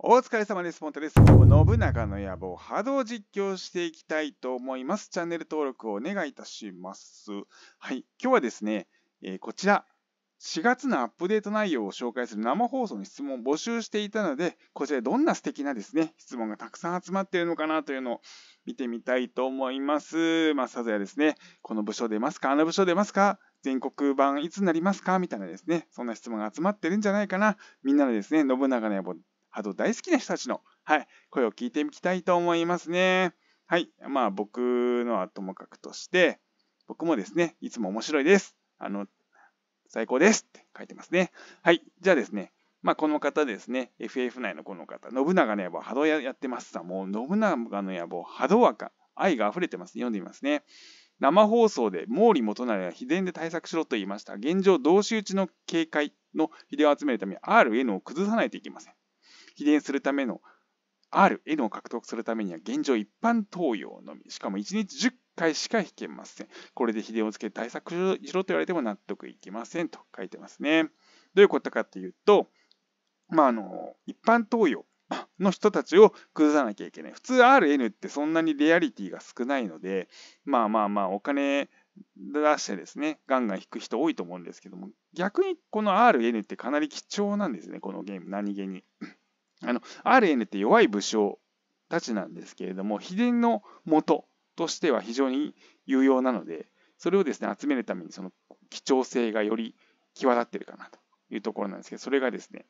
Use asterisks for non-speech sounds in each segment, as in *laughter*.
お疲れ様です。ポンテです。信長の野望、波動実況していきたいと思います。チャンネル登録をお願いいたします。はい。今日はですね、えー、こちら、4月のアップデート内容を紹介する生放送の質問を募集していたので、こちらどんな素敵なですね、質問がたくさん集まっているのかなというのを見てみたいと思います。まあ、さぞやですね、この部署出ますかあの部署出ますか全国版いつになりますかみたいなですね、そんな質問が集まってるんじゃないかな。みんなでですね、信長の野望波動大好きな人たちの、はい、声を聞いてみたいと思いますね。はい。まあ、僕のはともかくとして、僕もですね、いつも面白いです。あの、最高ですって書いてますね。はい。じゃあですね、まあ、この方ですね、FF 内のこの方、信長の野望、波動やってますさ、もう信長の野望、波動赤、愛が溢れてます。読んでみますね。生放送で毛利元就は秘伝で対策しろと言いました。現状、同士討ちの警戒の秘伝を集めるために RN を崩さないといけません。比伝するための R、N を獲得するためには現状一般投与のみ、しかも1日10回しか引けません。これで秀伝をつけ対策しろと言われても納得いきませんと書いてますね。どういうことかというと、まあ、あの、一般投与の人たちを崩さなきゃいけない。普通 RN ってそんなにレアリティが少ないので、まあまあまあお金出してですね、ガンガン引く人多いと思うんですけども、逆にこの RN ってかなり貴重なんですね、このゲーム、何気に。あの、RN って弱い武将たちなんですけれども、秘伝の元としては非常に有用なので、それをですね、集めるためにその貴重性がより際立ってるかなというところなんですけど、それがですね、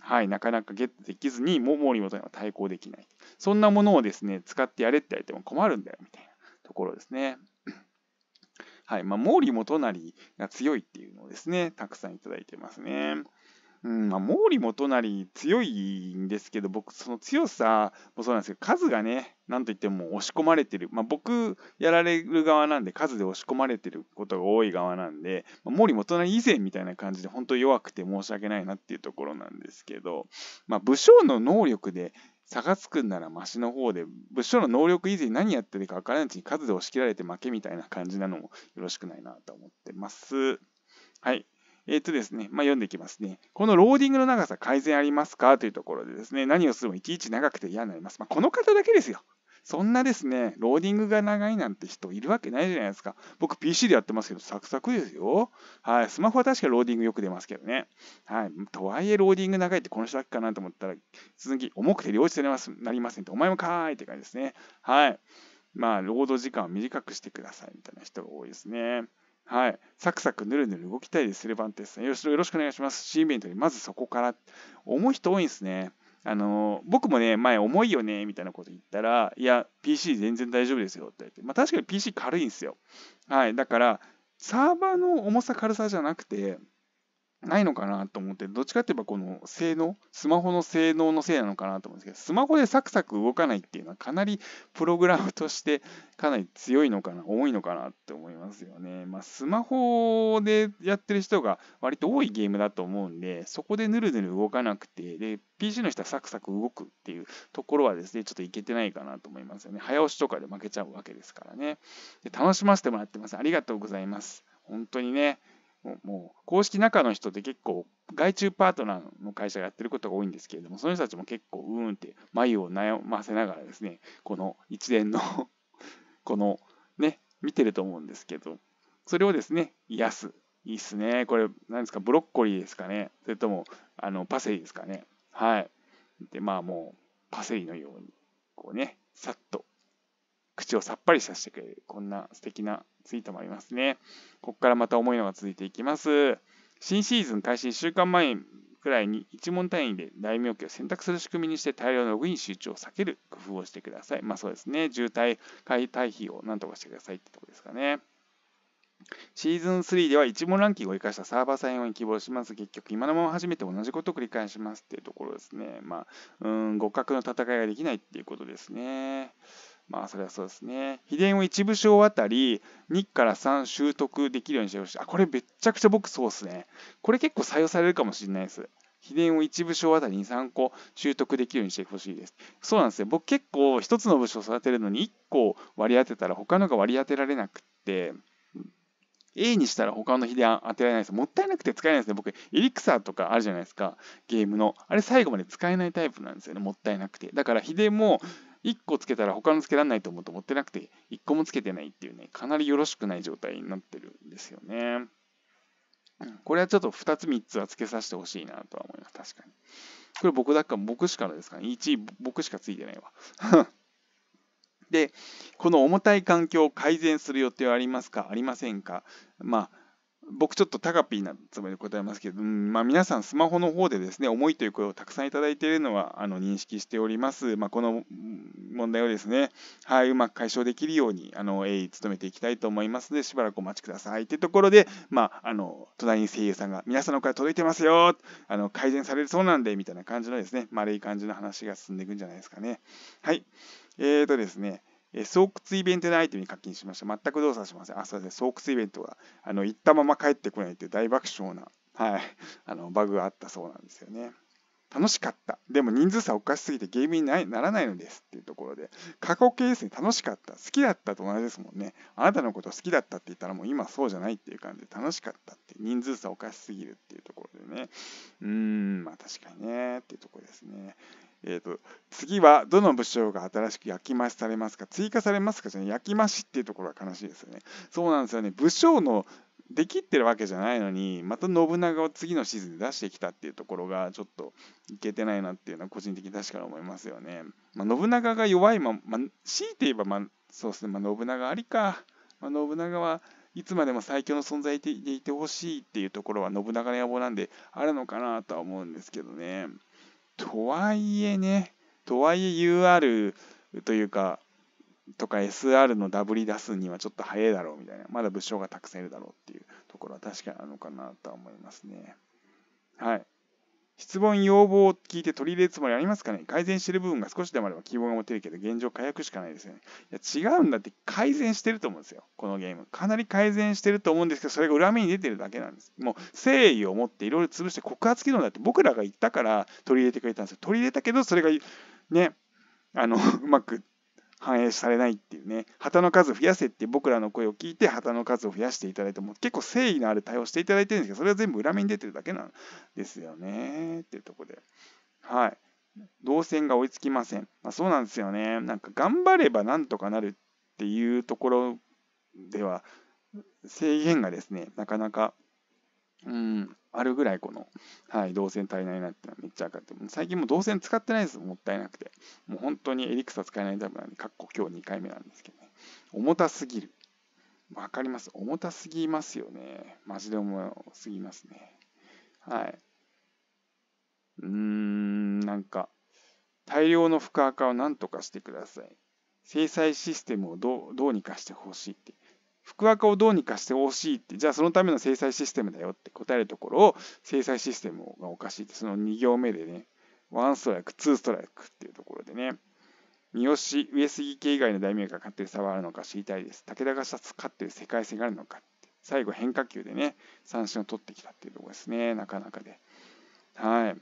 はい、なかなかゲットできずに、毛利元には対抗できない。そんなものをですね、使ってやれって言われても困るんだよ、みたいなところですね。はい、まあ、毛利元就が強いっていうのをですね、たくさんいただいてますね。うん、まあ、毛利元就強いんですけど、僕、その強さもそうなんですけど、数がね、なんといっても押し込まれてる。まあ、僕、やられる側なんで、数で押し込まれてることが多い側なんで、まあ、毛利元就以前みたいな感じで、本当弱くて申し訳ないなっていうところなんですけど、まあ、武将の能力で差がつくんならマシの方で、武将の能力以前何やってるか分からないうちに数で押し切られて負けみたいな感じなのもよろしくないなと思ってます。はい。えっ、ー、とですね、まあ、読んでいきますね。このローディングの長さ改善ありますかというところでですね、何をするもいちいち長くて嫌になります。まあ、この方だけですよ。そんなですね、ローディングが長いなんて人いるわけないじゃないですか。僕 PC でやってますけど、サクサクですよ。はい。スマホは確かローディングよく出ますけどね。はい。とはいえ、ローディング長いってこの人だけかなと思ったら、続き、重くて領地となりませんって、お前もかーいって感じですね。はい。まあ、労働時間を短くしてくださいみたいな人が多いですね。はい。サクサクぬるぬる動きたいです。レバンテスさん。よろしくお願いします。新イベントにまずそこから。重い人多いんですね。あの、僕もね、前重いよね、みたいなこと言ったら、いや、PC 全然大丈夫ですよって言って。まあ確かに PC 軽いんですよ。はい。だから、サーバーの重さ軽さじゃなくて、ないのかなと思って、どっちかって言えばこの性能、スマホの性能のせいなのかなと思うんですけど、スマホでサクサク動かないっていうのはかなりプログラムとしてかなり強いのかな、多いのかなって思いますよね。まあ、スマホでやってる人が割と多いゲームだと思うんで、そこでぬるぬる動かなくて、で、PC の人はサクサク動くっていうところはですね、ちょっといけてないかなと思いますよね。早押しとかで負けちゃうわけですからね。で楽しませてもらってます。ありがとうございます。本当にね。もう公式中の人って結構外注パートナーの会社がやってることが多いんですけれどもその人たちも結構うーんって眉を悩ませながらですねこの一連の *laughs* このね見てると思うんですけどそれをですね癒すいいっすねこれ何ですかブロッコリーですかねそれともあのパセリですかねはいでまあもうパセリのようにこうねさっと口をさっぱりさせてくれる、こんな素敵なツイートもありますね。ここからまた重いのが続いていきます。新シーズン開始1週間前くらいに1問単位で大名家を選択する仕組みにして大量のログイン集中を避ける工夫をしてください。まあそうですね。渋滞回対避をなんとかしてくださいってとこですかね。シーズン3では1問ランキングを生かしたサーバー再用に希望します。結局、今のまま初めて同じことを繰り返しますっていうところですね。まあ、うん、互角の戦いができないっていうことですね。まあ、それはそうですね。秘伝を1部章あたり2から3習得できるようにしてほしい。あ、これめちゃくちゃ僕そうっすね。これ結構採用されるかもしれないです。秘伝を1部章あたり2、3個習得できるようにしてほしいです。そうなんですよ。僕結構1つの部署を育てるのに1個割り当てたら他のが割り当てられなくって、A にしたら他の秘伝当てられないです。もったいなくて使えないですね。僕、エリクサーとかあるじゃないですか。ゲームの。あれ最後まで使えないタイプなんですよね。もったいなくて。だから、秘伝も1個つけたら他のつけられないと思うと持ってなくて、1個もつけてないっていうね、かなりよろしくない状態になってるんですよね。これはちょっと2つ3つはつけさせてほしいなとは思います。確かに。これ僕だか、僕しかですかね。1位僕しかついてないわ。*laughs* で、この重たい環境を改善する予定はありますかありませんかまあ、僕ちょっとタカピーなつもりで答えますけど、まあ、皆さんスマホの方でですね、重いという声をたくさんいただいているのはあの認識しております。まあ、この問題をですね、はい、うまく解消できるように、あの、鋭意努めていきたいと思いますので、しばらくお待ちください。というところで、まあ、あの、隣に声優さんが、皆さんの声届いてますよあの、改善されるそうなんで、みたいな感じのですね、丸い感じの話が進んでいくんじゃないですかね。はい。えーとですね、え巣窟イベントのアイテムに課金しました。全く動作しません。あ、そうですね。巣窟イベントが、あの、行ったまま帰ってこないという大爆笑な、はい、あの、バグがあったそうなんですよね。楽しかった。でも人数差おかしすぎてゲームにならないのですっていうところで、過去形ですね、楽しかった。好きだったと同じですもんね。あなたのこと好きだったって言ったらもう今そうじゃないっていう感じで楽しかったって人数差おかしすぎるっていうところでね。うーん、まあ確かにねっていうところですね。えーと、次はどの武将が新しく焼き増しされますか追加されますかじゃ、焼き増しっていうところは悲しいですよね。そうなんですよね武将のできってるわけじゃないのにまた信長を次のシーズンで出してきたっていうところがちょっといけてないなっていうのは個人的に確かに思いますよね。まあ、信長が弱いまま強いて言えば、まあ、そうですね、まあ、信長ありか、まあ、信長はいつまでも最強の存在でいてほしいっていうところは信長の野望なんであるのかなとは思うんですけどね。とはいえね、とはいえ UR というか、とか SR のダブり出すにはちょっと早いだろうみたいな、まだ物証がたくさんいるだろうっていうところは確かなのかなとは思いますね。はい。質問要望を聞いて取り入れるつもりありますかね改善してる部分が少しでもあれば希望が持てるけど、現状火薬しかないですよね。いや、違うんだって、改善してると思うんですよ。このゲーム。かなり改善してると思うんですけど、それが裏目に出てるだけなんです。もう、誠意を持っていろいろ潰して告発機能だって僕らが言ったから取り入れてくれたんですよ。取り入れたけど、それが、ね、あの、*laughs* うまく反映されないっていうね、旗の数増やせって僕らの声を聞いて旗の数を増やしていただいても、結構誠意のある対応していただいてるんですけど、それは全部裏目に出てるだけなんですよね、っていうとこで。はい。動線が追いつきません。まあ、そうなんですよね。なんか頑張ればなんとかなるっていうところでは、制限がですね、なかなかうん、あるぐらいこの、はい、動線足りないなってのはめっちゃ分かって、最近もう動線使ってないです、もったいなくて。もう本当にエリクサ使えないタイプなんで、かっこ今日2回目なんですけどね。重たすぎる。わかります。重たすぎますよね。マジで重すぎますね。はい。うーん、なんか、大量の負荷化をなんとかしてください。制裁システムをどうどうにかしてほしいって。福赤をどうにかしてほしいって、じゃあそのための制裁システムだよって答えるところを、制裁システムがおかしいって、その2行目でね、ワンストライク、ツーストライクっていうところでね、三好、上杉家以外の大名が勝ってる差はあるのか知りたいです。武田が勝ってる世界性があるのか最後変化球でね、三振を取ってきたっていうところですね、なかなかで。はい。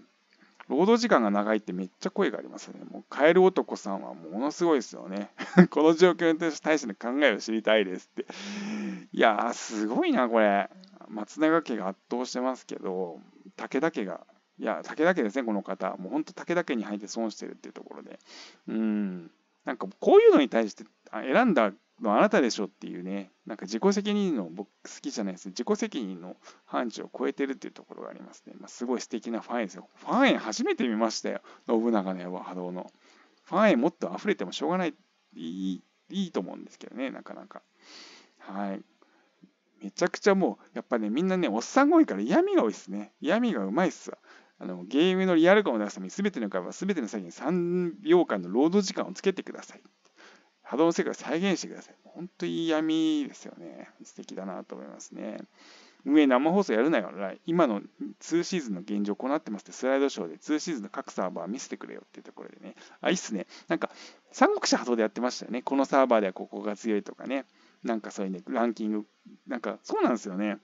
労働時間が長いってめっちゃ声がありますよね。もうカエル男さんはものすごいですよね。*laughs* この状況に対しての考えを知りたいですって。いやー、すごいな、これ。松永家が圧倒してますけど、武田家が、いや、武田家ですね、この方。もう本当、武田家に入って損してるっていうところで。うん。なんかこういうのに対して選んだのはあなたでしょっていうね、なんか自己責任の、僕好きじゃないですね、自己責任の範疇を超えてるっていうところがありますね。まあ、すごい素敵なファンですよ。ファンへ初めて見ましたよ。信長の野望波動の。ファンへもっと溢れてもしょうがない、いい、いいと思うんですけどね、なかなか。はい。めちゃくちゃもう、やっぱね、みんなね、おっさんが多いから嫌味が多いですね。嫌味がうまいっすわ。あのゲームのリアル感を出すために全ての会話、全ての作業に3秒間のロード時間をつけてください。波動世界を再現してください。本当に闇ですよね。素敵だなと思いますね。運営生放送やるなよ、今の2シーズンの現状こうなってますってスライドショーで2シーズンの各サーバー見せてくれよっていうところでね。あ、いいっすね。なんか、三国志波動でやってましたよね。このサーバーではここが強いとかね。なんかそういうね、ランキング。なんか、そうなんですよね。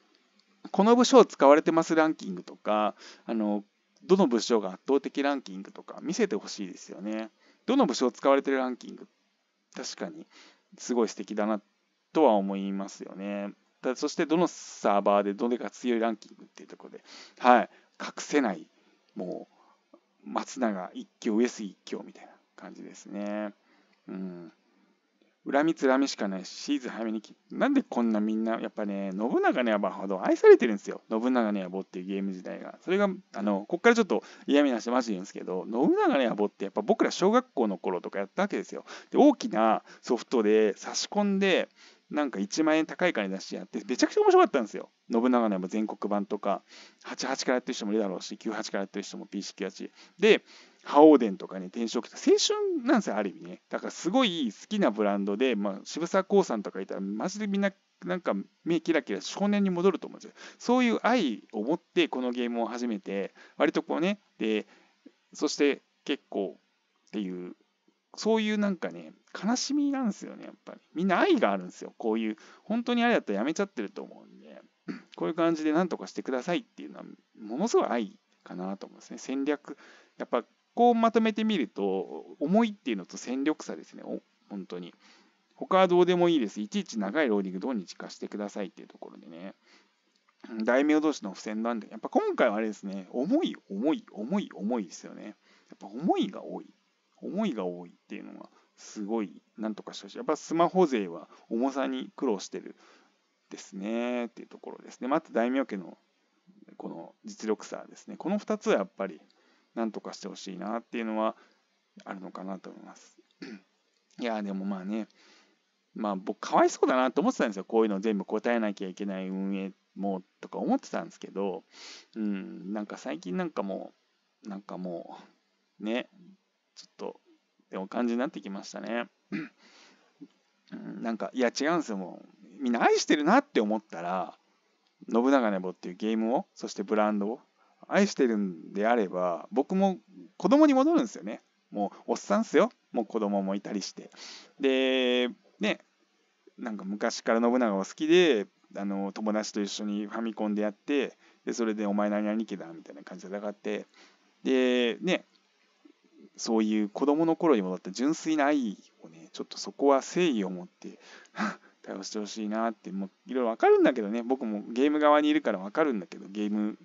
この部署使われてますランキングとか、あの、どの部署が圧倒的ランキングとか見せてほしいですよね。どの部署使われてるランキングっ確かに、すごい素敵だなとは思いますよね。だそして、どのサーバーでどれが強いランキングっていうところで、はい、隠せない、もう、松永一強、上杉一強みたいな感じですね。うん。恨みつらみしかないし、シーズン早めに切なんでこんなみんな、やっぱね、信長の野ほど愛されてるんですよ。信長の野望っていうゲーム時代が。それが、あの、こっからちょっと嫌味な話マジで言うんですけど、信長の野望ってやっぱ僕ら小学校の頃とかやったわけですよ。で、大きなソフトで差し込んで、なんか1万円高い金出してやって、めちゃくちゃ面白かったんですよ。信長の全国版とか、88からやってる人もいるだろうし、98からやってる人も PC98。で、覇王伝とかね、正期とか、青春なんですよ、ある意味ね。だからすごい好きなブランドで、まあ、渋沢興産とかいたら、マジでみんな、なんか目キラキラ少年に戻ると思うんですよ。そういう愛を持ってこのゲームを始めて、割とこうね、で、そして結構っていう、そういうなんかね、悲しみなんですよね、やっぱり。みんな愛があるんですよ。こういう、本当にあれだったらやめちゃってると思うんで。こういう感じで何とかしてくださいっていうのは、ものすごい愛かなと思うんですね。戦略。やっぱ、こうまとめてみると、思いっていうのと戦力差ですね。お本当に。他はどうでもいいです。いちいち長いローディングどうにかしてくださいっていうところでね。大名同士の付箋なんで、やっぱ今回はあれですね、重い、重い、重い、重いですよね。やっぱ思いが多い。思いが多いっていうのは、すごい、なんとかしてほしい。やっぱスマホ勢は重さに苦労してるですねっていうところですね。まず大名家のこの実力差ですね。この2つはやっぱりなんとかしてほしいなっていうのはあるのかなと思います。*clears throat* いやでもまあね、まあ僕かわいそうだなと思ってたんですよ。こういうの全部答えなきゃいけない運営もとか思ってたんですけど、うん、なんか最近なんかもう、なんかもう、ね、ちょっと、でも感じになってきましたね。*clears throat* うん、なんか、いや違うんですよ、もう。みんな愛してるなって思ったら、信長ネボっていうゲームを、そしてブランドを愛してるんであれば、僕も子供に戻るんですよね。もうおっさんっすよ。もう子供もいたりして。で、ね、なんか昔から信長を好きで、あの友達と一緒にファミコンでやって、でそれでお前何兄貴だみたいな感じで戦って、で、ね、そういう子供の頃に戻った純粋な愛をね、ちょっとそこは誠意を持って *laughs* 会話してほしいなって、もういろいろわかるんだけどね、僕もゲーム側にいるからわかるんだけど、ゲーム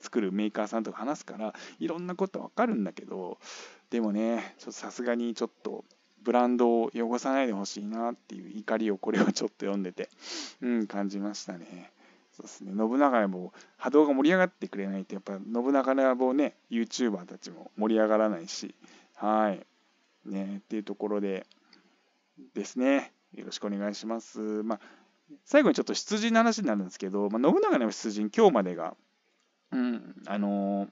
作るメーカーさんとか話すから、いろんなことわかるんだけど、でもね、さすがにちょっと、ブランドを汚さないでほしいなっていう怒りをこれはちょっと読んでて、うん、感じましたね。そうですね、信長も波動が盛り上がってくれないと、やっぱ信長もね、YouTuber たちも盛り上がらないし、はい。ね、っていうところで、ですね。よろしくお願いします。まあ、最後にちょっと出陣の話になるんですけど、まあ、信長の出陣、今日までが、うん、あのー、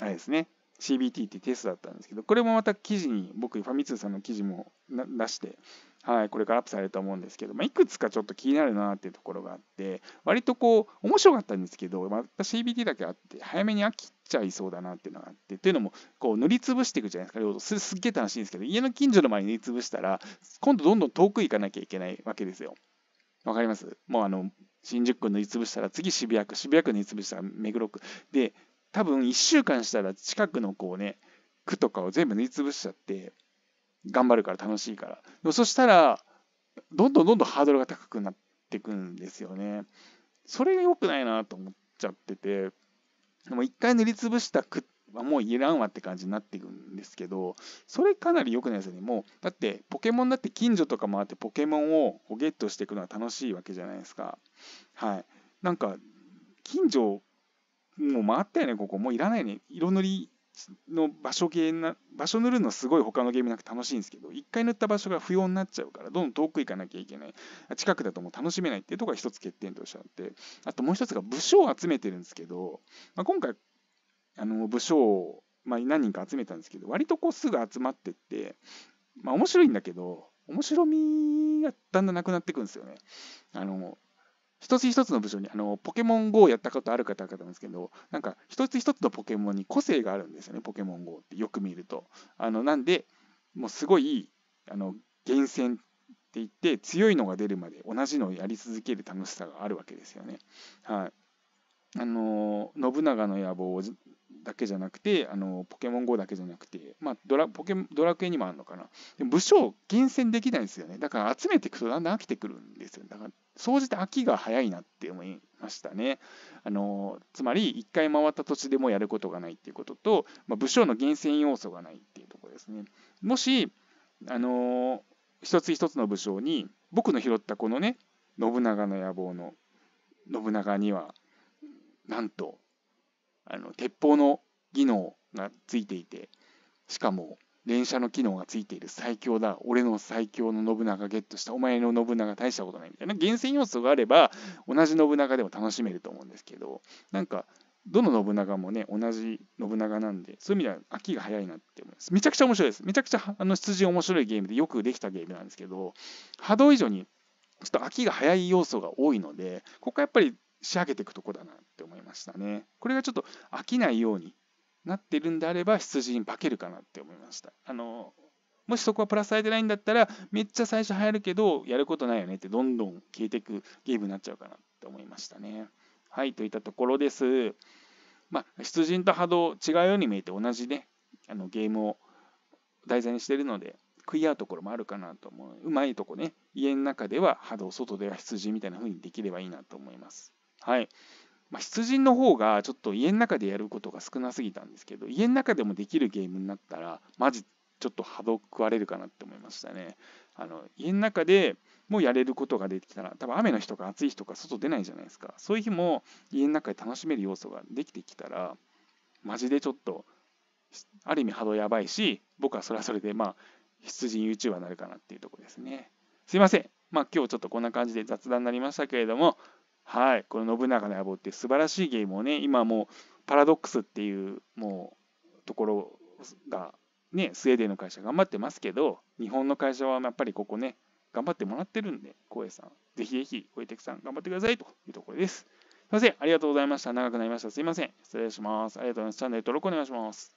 あれですね、CBT ってテストだったんですけど、これもまた記事に、僕、ファミ通さんの記事も出して、はい、これからアップされると思うんですけど、まあ、いくつかちょっと気になるなっていうところがあって、割とこう、面白かったんですけど、また CBT だけあって、早めに飽きちゃいそうだなっていうのがあって、というのも、こう、塗りつぶしていくじゃないですか、領土。すっげえ楽しいんですけど、家の近所の前に塗りつぶしたら、今度どんどん遠く行かなきゃいけないわけですよ。わかりますもうあの、新宿区塗りつぶしたら、次渋谷区、渋谷区塗りつぶしたら目黒区。で、多分1週間したら近くのこうね、区とかを全部塗りつぶしちゃって、頑張るから楽しいから。でもそしたら、どんどんどんどんハードルが高くなっていくんですよね。それが良くないなと思っちゃってて、も一回塗りつぶしたくはもういらんわって感じになっていくんですけど、それかなり良くないですよね。もう、だってポケモンだって近所とかもあってポケモンをゲットしていくのは楽しいわけじゃないですか。はい。なんか、近所もう回ったよね、ここ。もういらないね。色塗りの場所ゲーな場所塗るのすごい他のゲームなく楽しいんですけど一回塗った場所が不要になっちゃうからどんどん遠く行かなきゃいけない近くだともう楽しめないっていうとこが一つ欠点としてあってあともう一つが武将を集めてるんですけど、まあ、今回あの武将を、まあ、何人か集めたんですけど割とこうすぐ集まってって、まあ、面白いんだけど面白みがだんだんなくなっていくんですよね。あの一つ一つの部署にあのポケモン GO をやったことある方々なんですけどなんか一つ一つのポケモンに個性があるんですよねポケモン GO ってよく見るとあのなんでもうすごいあの厳選って言って強いのが出るまで同じのをやり続ける楽しさがあるわけですよねはいあの信長の野望だけじゃなくて、あのポケモン GO だけじゃなくて、まあ、ドラポケドラクエにもあるのかな。でも武将厳選できないんですよね。だから集めていくとだんだん飽きてくるんですよ。だから、総じて飽きが早いなって思いましたね。あのつまり、1回回った土地でもやることがないっていうことと、まあ、武将の厳選要素がないっていうところですね。もし、あの一つ一つの武将に、僕の拾ったこのね、信長の野望の信長には、なんと、あの鉄砲の技能がついていてしかも連射の機能がついている最強だ俺の最強の信長ゲットしたお前の信長大したことないみたいな厳選要素があれば同じ信長でも楽しめると思うんですけどなんかどの信長もね同じ信長なんでそういう意味では秋が早いなって思いますめちゃくちゃ面白いですめちゃくちゃあの出陣面白いゲームでよくできたゲームなんですけど波動以上にちょっと秋が早い要素が多いのでここはやっぱり仕上げていくとこだなって思いましたね。これがちょっと飽きないようになってるんであれば羊に化けるかなって思いました。あのもしそこはプラスされてないんだったら、めっちゃ最初流行るけど、やることないよねって、どんどん消えていくゲームになっちゃうかなって思いましたね。はい、といったところです。まあ、出陣と波動、違うように見えて同じね、あのゲームを題材にしてるので、食い合うところもあるかなと思う。うまいとこね、家の中では波動、外では出陣みたいな風にできればいいなと思います。はい。まあ、出陣の方がちょっと家の中でやることが少なすぎたんですけど、家の中でもできるゲームになったら、マジちょっと波動食われるかなって思いましたね。あの家の中でもうやれることができたら、多分雨の日とか暑い日とか外出ないじゃないですか。そういう日も家の中で楽しめる要素ができてきたら、マジでちょっと、ある意味波動やばいし、僕はそれはそれで、まあ、出陣 YouTuber になるかなっていうとこですね。すいません。まあ今日ちょっとこんな感じで雑談になりましたけれども、はい、この信長の野望って素晴らしいゲームをね、今もうパラドックスっていうもうところが、ね、スウェーデンの会社頑張ってますけど、日本の会社はやっぱりここね、頑張ってもらってるんで、光栄さん、ぜひぜひ、小池さん頑張ってくださいというところです。すいません、ありがとうございました。長くなりました。すいません。失礼します。ありがとうございます。チャンネル登録お願いします。